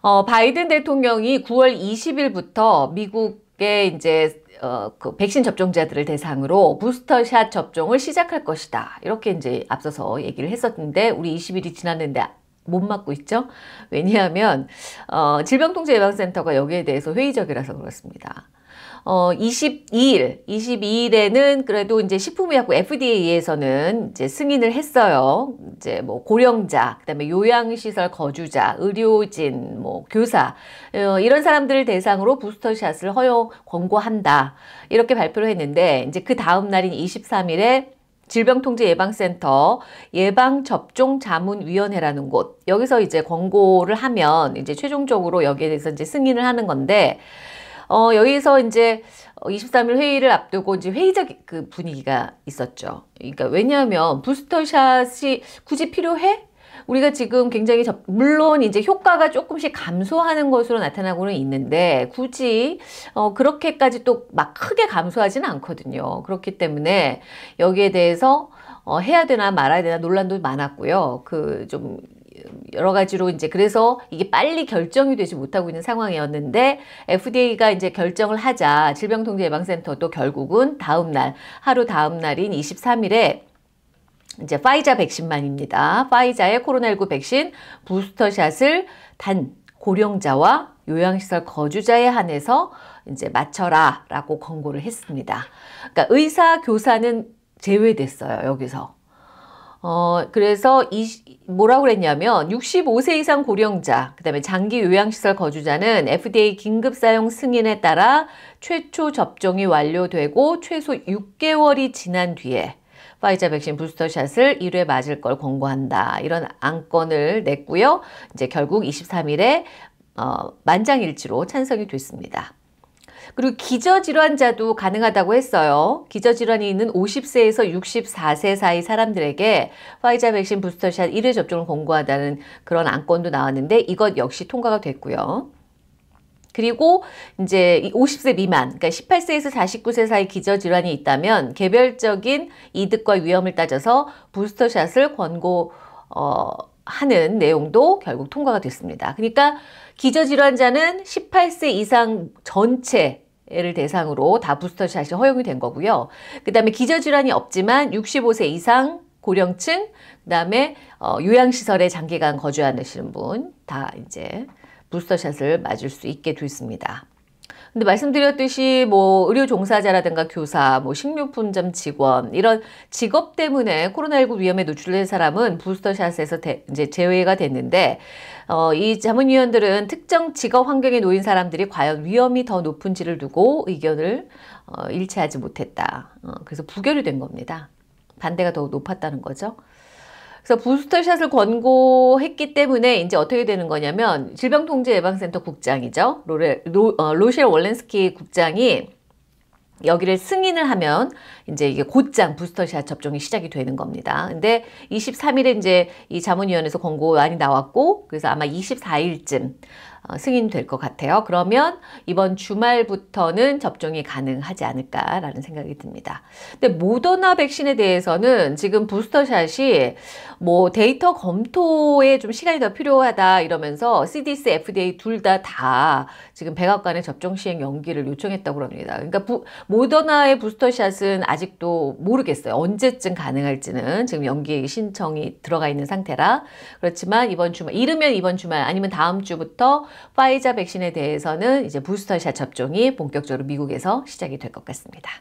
어, 바이든 대통령이 9월 20일부터 미국의 이제 어, 그 백신 접종자들을 대상으로 부스터샷 접종을 시작할 것이다. 이렇게 이제 앞서서 얘기를 했었는데 우리 20일이 지났는데 못 맞고 있죠. 왜냐하면 어, 질병통제예방센터가 여기에 대해서 회의적이라서 그렇습니다. 어, 22일, 22일에는 그래도 이제 식품의약국 FDA에서는 이제 승인을 했어요. 이제 뭐 고령자, 그다음에 요양시설 거주자, 의료진, 뭐 교사 어, 이런 사람들을 대상으로 부스터샷을 허용 권고한다 이렇게 발표를 했는데 이제 그 다음 날인 23일에 질병통제예방센터 예방접종자문위원회라는 곳 여기서 이제 권고를 하면 이제 최종적으로 여기에 대해서 이제 승인을 하는 건데. 어, 여기서 이제 23일 어, 회의를 앞두고 이제 회의적 그 분위기가 있었죠. 그러니까 왜냐하면 부스터샷이 굳이 필요해? 우리가 지금 굉장히 접, 물론 이제 효과가 조금씩 감소하는 것으로 나타나고는 있는데 굳이 어, 그렇게까지 또 막 크게 감소하지는 않거든요. 그렇기 때문에 여기에 대해서 어, 해야 되나 말아야 되나 논란도 많았고요. 그좀 여러 가지로 이제 그래서 이게 빨리 결정이 되지 못하고 있는 상황이었는데 FDA가 이제 결정을 하자 질병통제예방센터도 결국은 다음 날 하루 다음 날인 23일에 이제 파이자 백신만입니다. 파이자의 코로나19 백신 부스터샷을 단 고령자와 요양시설 거주자에 한해서 이제 맞춰라 라고 권고를 했습니다. 그러니까 의사, 교사는 제외됐어요. 여기서. 어, 그래서 이, 뭐라고 그랬냐면 65세 이상 고령자, 그 다음에 장기 요양시설 거주자는 FDA 긴급 사용 승인에 따라 최초 접종이 완료되고 최소 6개월이 지난 뒤에 파이자 백신 부스터샷을 1회 맞을 걸 권고한다. 이런 안건을 냈고요. 이제 결국 23일에 어, 만장일치로 찬성이 됐습니다. 그리고 기저질환자도 가능하다고 했어요. 기저질환이 있는 50세에서 64세 사이 사람들에게 화이자 백신 부스터샷 1회 접종을 권고하다는 그런 안건도 나왔는데 이것 역시 통과가 됐고요. 그리고 이제 50세 미만, 그러니까 18세에서 49세 사이 기저질환이 있다면 개별적인 이득과 위험을 따져서 부스터샷을 권고, 어, 하는 내용도 결국 통과가 됐습니다. 그러니까 기저질환자는 18세 이상 전체 를 대상으로 다 부스터샷이 허용이 된 거고요. 그 다음에 기저질환이 없지만 65세 이상 고령층, 그 다음에 어, 요양시설에 장기간 거주하시는 분 다 이제 부스터샷을 맞을 수 있게 됐습니다. 근데 말씀드렸듯이 뭐 의료 종사자라든가 교사, 뭐 식료품점 직원 이런 직업 때문에 코로나19 위험에 노출된 사람은 부스터샷에서 대, 이제 제외가 됐는데 어, 이 자문위원들은 특정 직업 환경에 놓인 사람들이 과연 위험이 더 높은지를 두고 의견을 어, 일치하지 못했다. 어, 그래서 부결이 된 겁니다. 반대가 더 높았다는 거죠. 그래서 부스터샷을 권고했기 때문에 이제 어떻게 되는 거냐면 질병통제예방센터 국장이죠. 로레, 로, 어, 로셸 월렌스키 국장이 여기를 승인을 하면 이제 이게 곧장 부스터샷 접종이 시작이 되는 겁니다. 근데 23일에 이제 이 자문위원회에서 권고많이 나왔고 그래서 아마 24일쯤 어, 승인될 것 같아요. 그러면 이번 주말부터는 접종이 가능하지 않을까라는 생각이 듭니다. 근데 모더나 백신에 대해서는 지금 부스터샷이 뭐 데이터 검토에 좀 시간이 더 필요하다 이러면서 CDC, FDA 둘 다다 다 지금 백악관의 접종 시행 연기를 요청했다고 합니다. 그러니까 부, 모더나의 부스터샷은 아직도 모르겠어요. 언제쯤 가능할지는 지금 연기 신청이 들어가 있는 상태라 그렇지만 이번 주말 이르면 이번 주말 아니면 다음 주부터 파이자 백신에 대해서는 이제 부스터샷 접종이 본격적으로 미국에서 시작이 될 것 같습니다.